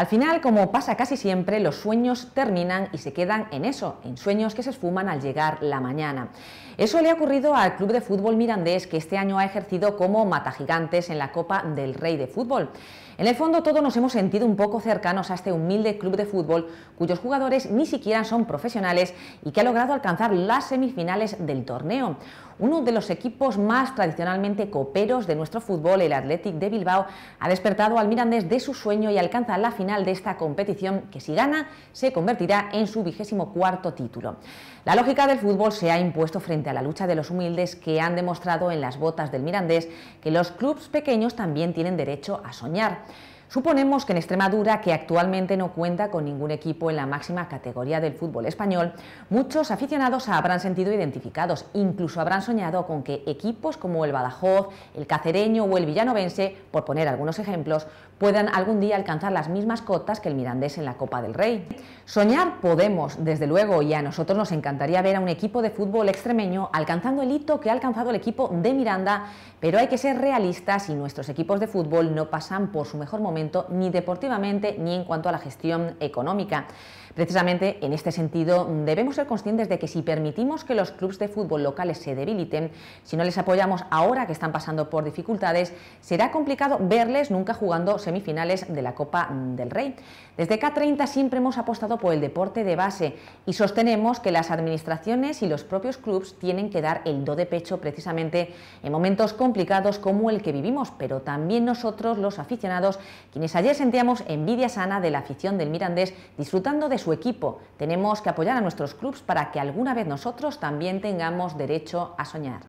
Al final, como pasa casi siempre, los sueños terminan y se quedan en eso, en sueños que se esfuman al llegar la mañana. Eso le ha ocurrido al club de fútbol mirandés que este año ha ejercido como matagigantes en la Copa del Rey de Fútbol. En el fondo todos nos hemos sentido un poco cercanos a este humilde club de fútbol cuyos jugadores ni siquiera son profesionales y que ha logrado alcanzar las semifinales del torneo uno de los equipos más tradicionalmente coperos de nuestro fútbol, el Athletic de Bilbao, ha despertado al Mirandés de su sueño y alcanza la final de esta competición que si gana se convertirá en su vigésimo cuarto título. La lógica del fútbol se ha impuesto frente a la lucha de los humildes que han demostrado en las botas del Mirandés que los clubes pequeños también tienen derecho a soñar. Suponemos que en Extremadura, que actualmente no cuenta con ningún equipo en la máxima categoría del fútbol español, muchos aficionados habrán sentido identificados, incluso habrán soñado con que equipos como el Badajoz, el Cacereño o el Villanovense, por poner algunos ejemplos, puedan algún día alcanzar las mismas cotas que el Mirandés en la Copa del Rey. Soñar podemos, desde luego, y a nosotros nos encantaría ver a un equipo de fútbol extremeño alcanzando el hito que ha alcanzado el equipo de Miranda, pero hay que ser realistas y nuestros equipos de fútbol no pasan por su mejor momento ni deportivamente ni en cuanto a la gestión económica. Precisamente en este sentido debemos ser conscientes de que si permitimos que los clubes de fútbol locales se debiliten, si no les apoyamos ahora que están pasando por dificultades, será complicado verles nunca jugando semifinales de la Copa del Rey. Desde K30 siempre hemos apostado por el deporte de base y sostenemos que las administraciones y los propios clubes tienen que dar el do de pecho precisamente en momentos complicados como el que vivimos, pero también nosotros los aficionados quienes ayer sentíamos envidia sana de la afición del Mirandés disfrutando de su equipo. Tenemos que apoyar a nuestros clubes para que alguna vez nosotros también tengamos derecho a soñar.